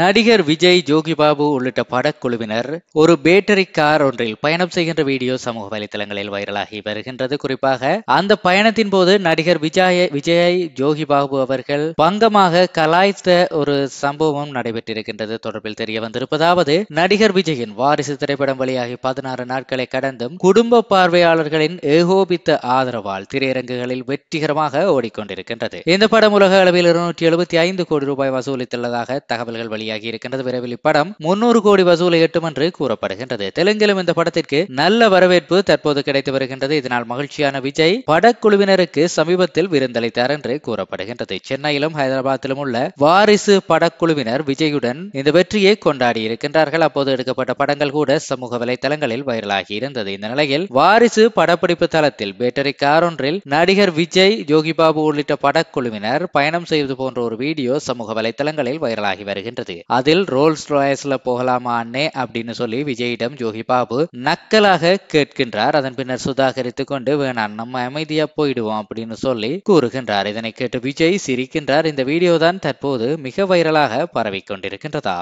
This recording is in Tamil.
நடிகர் விஜய் ஜோகி பாபு உள்ளிட்ட படக்குழுவினர் ஒரு பேட்டரி கார் ஒன்றில் பயணம் செய்கின்ற வீடியோ சமூக வலைதளங்களில் வைரலாகி வருகின்றது குறிப்பாக அந்த பயணத்தின் போது நடிகர் விஜய விஜய் ஜோகி பாபு அவர்கள் பங்கமாக கலாய்த்த ஒரு சம்பவம் நடைபெற்றிருக்கின்றது தொடர்பில் தெரிய வந்திருப்பதாவது நடிகர் விஜயின் வாரிசு திரைப்படம் வழியாகி பதினாறு நாட்களை கடந்தும் குடும்ப பார்வையாளர்களின் ஏகோபித்த ஆதரவால் திரையரங்குகளில் வெற்றிகரமாக ஓடிக்கொண்டிருக்கின்றது இந்த படம் உலக அளவில் இருநூற்றி எழுபத்தி ஐந்து கோடி ரூபாய் வசூலித்துள்ளதாக தகவல்கள் வெளியாகி இருக்கின்றது விரைவில் இப்படம் முன்னூறு கோடி வசூலை எட்டும் என்று கூறப்படுகின்றது தெலுங்கிலும் இந்த படத்திற்கு நல்ல வரவேற்பு தற்போது கிடைத்து வருகின்றது இதனால் மகிழ்ச்சியான விஜய் படக்குழுவினருக்கு சமீபத்தில் விருந்தளித்தார் என்று கூறப்படுகின்றது சென்னையிலும் ஹைதராபாத்திலும் உள்ள வாரிசு படக்குழுவினர் விஜயுடன் இந்த வெற்றியை கொண்டாடி இருக்கின்றார்கள் அப்போது எடுக்கப்பட்ட படங்கள் கூட சமூக வலைதளங்களில் வைரலாகி இருந்தது இந்த நிலையில் வாரிசு படப்பிடிப்பு தளத்தில் பேட்டரி கார் ஒன்றில் நடிகர் விஜய் ஜோகிபாபு உள்ளிட்ட படக்குழுவினர் பயணம் செய்வது போன்ற ஒரு வீடியோ சமூக வலைதளங்களில் வைரலாகி வருகின்றது இருந்தது அதில் ரோல்ஸ் ராய்ஸ்ல போகலாமா அண்ணே அப்படின்னு சொல்லி விஜயிடம் ஜோகி பாபு நக்கலாக கேட்கின்றார் அதன் பின்னர் சுதாகரித்துக் கொண்டு வேணாம் நம்ம அமைதியா போயிடுவோம் அப்படின்னு சொல்லி கூறுகின்றார் இதனை கேட்டு விஜய் சிரிக்கின்றார் இந்த வீடியோ தான் தற்போது மிக வைரலாக பரவிக்கொண்டிருக்கின்றதா